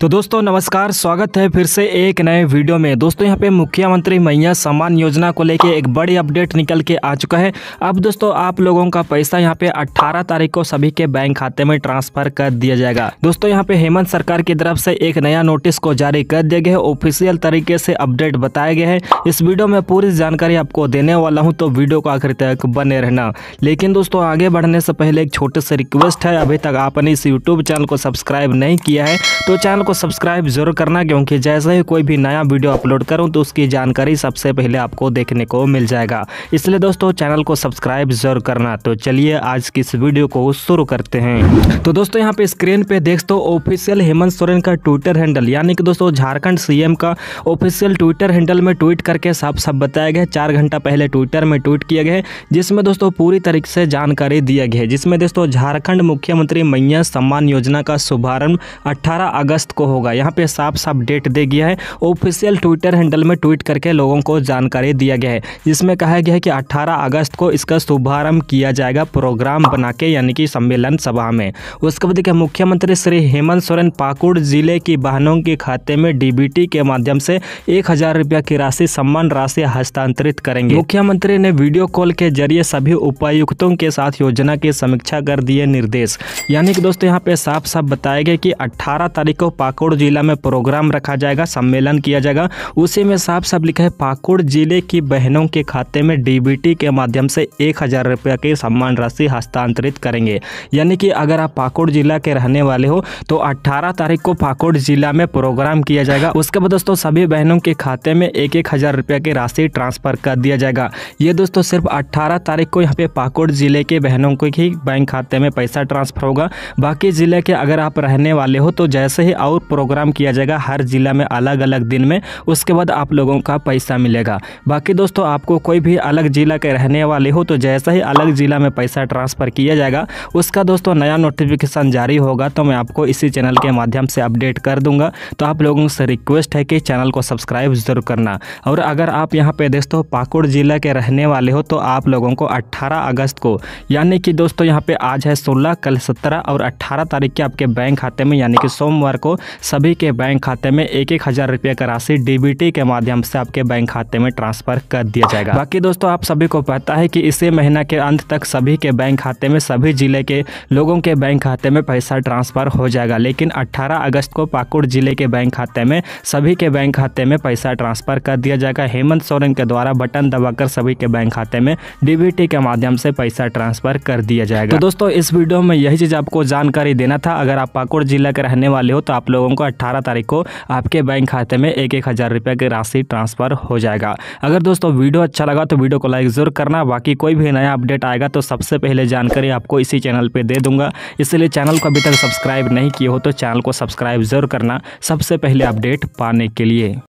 तो दोस्तों नमस्कार स्वागत है फिर से एक नए वीडियो में दोस्तों यहाँ पे मुख्यमंत्री मैया सम्मान योजना को लेके एक बड़ी अपडेट निकल के आ चुका है अब दोस्तों आप लोगों का पैसा यहाँ पे 18 तारीख को सभी के बैंक खाते में ट्रांसफर कर दिया जाएगा दोस्तों यहाँ पे हेमंत सरकार की तरफ से एक नया नोटिस को जारी कर दिया गया है ऑफिसियल तरीके से अपडेट बताया गया है इस वीडियो में पूरी जानकारी आपको देने वाला हूँ तो वीडियो को आखिर तक बने रहना लेकिन दोस्तों आगे बढ़ने से पहले एक छोटे से रिक्वेस्ट है अभी तक आपने इस यूट्यूब चैनल को सब्सक्राइब नहीं किया है तो चैनल को सब्सक्राइब जरूर करना क्योंकि जैसे ही कोई भी नया वीडियो अपलोड करूँ तो उसकी जानकारी सबसे पहले आपको देखने को मिल जाएगा इसलिए दोस्तों चैनल को सब्सक्राइब जरूर करना तो चलिए आज की इस वीडियो को शुरू करते हैं तो दोस्तों यहाँ पे स्क्रीन पे देख दो ऑफिशियल हेमंत सोरेन का ट्विटर हैंडल यानी कि दोस्तों झारखंड सीएम का ऑफिशियल ट्विटर हैंडल में ट्वीट करके साफ साफ बताया गया चार घंटा पहले ट्विटर में ट्वीट किया गया जिसमें दोस्तों पूरी तरीके से जानकारी दिया गया जिसमें दोस्तों झारखंड मुख्यमंत्री मैया सम्मान योजना का शुभारंभ 18 अगस्त को होगा यहाँ पे साफ साफ डेट दे गया है ऑफिशियल ट्विटर हैंडल में ट्वीट करके लोगों को जानकारी दिया गया है जिसमें कहा गया है कि 18 अगस्त को इसका शुभारंभ किया जाएगा प्रोग्राम बना के यानी कि सम्मेलन सभा में उसके बाद देखिए मुख्यमंत्री श्री हेमंत सोरेन पाकुड़ जिले की बहनों के खाते में डीबीटी के माध्यम से एक हजार की राशि सम्मान राशि हस्तांतरित करेंगे मुख्यमंत्री ने वीडियो कॉल के जरिए सभी उपायुक्तों के साथ योजना की समीक्षा कर दिए निर्देश यानी कि दोस्तों यहाँ पे साफ साफ बताया गया कि 18 तारीख को पाकुड़ जिला में प्रोग्राम रखा जाएगा सम्मेलन किया जाएगा उसी में साफ साफ लिखा है पाकुड़ जिले की बहनों के खाते में डीबीटी के माध्यम से एक हज़ार रुपये की सम्मान राशि हस्तांतरित करेंगे यानी कि अगर आप पाकुड़ जिला के रहने वाले हो तो अट्ठारह तारीख को पाकुड़ जिला में प्रोग्राम किया जाएगा उसके बाद दोस्तों सभी बहनों के खाते में एक एक हज़ार रुपये की राशि ट्रांसफर कर दिया जाएगा ये दोस्तों सिर्फ अट्ठारह तारीख को यहाँ पे पाकुड़ जिले के बहनों को ही बैंक खाते में पैसा ट्रांसफर होगा बाकी जिले के अगर आप रहने वाले हो तो जैसे ही और प्रोग्राम किया जाएगा हर ज़िला में अलग अलग दिन में उसके बाद आप लोगों का पैसा मिलेगा बाकी दोस्तों आपको कोई भी अलग ज़िला के रहने वाले हो तो जैसा ही अलग ज़िला में पैसा ट्रांसफ़र किया जाएगा उसका दोस्तों नया नोटिफिकेशन जारी होगा तो मैं आपको इसी चैनल के माध्यम से अपडेट कर दूंगा तो आप लोगों से रिक्वेस्ट है कि चैनल को सब्सक्राइब ज़रूर करना और अगर आप यहाँ पे दोस्तों पाकुड़ ज़िला के रहने वाले हो तो आप लोगों को अट्ठारह अगस्त को यानी कि दोस्तों यहाँ पे आज है सोलह कल सत्रह और अट्ठारह तारीख के आपके बैंक खाते में यानी कि सोमवार को सभी के बैंक खाते में एक एक हज़ार रुपये का राशि डीबीटी के माध्यम से आपके बैंक खाते में ट्रांसफर कर दिया जाएगा बाकी दोस्तों आप सभी को पता है कि इसी महीना के अंत तक सभी के बैंक खाते में सभी जिले के लोगों के बैंक खाते में पैसा ट्रांसफर हो जाएगा लेकिन अट्ठारह अगस्त को पाकुड़ जिले के बैंक खाते में सभी के बैंक खाते में पैसा ट्रांसफर कर दिया जाएगा हेमंत सोरेन के द्वारा बटन दबाकर सभी के बैंक खाते में डीबीटी के माध्यम से पैसा ट्रांसफर कर दिया जाएगा तो दोस्तों इस वीडियो में यही चीज़ आपको जानकारी देना था अगर आप पाकुड़ जिला के रहने वाले हो तो आप लोगों को अट्ठारह तारीख को आपके बैंक खाते में एक एक हज़ार रुपये की राशि ट्रांसफ़र हो जाएगा अगर दोस्तों वीडियो अच्छा लगा तो वीडियो को लाइक ज़रूर करना बाकी कोई भी नया अपडेट आएगा तो सबसे पहले जानकारी आपको इसी चैनल पर दे दूंगा इसलिए चैनल को अभी तक सब्सक्राइब नहीं किए हो तो चैनल को सब्सक्राइब ज़रूर करना सबसे पहले अपडेट पाने के लिए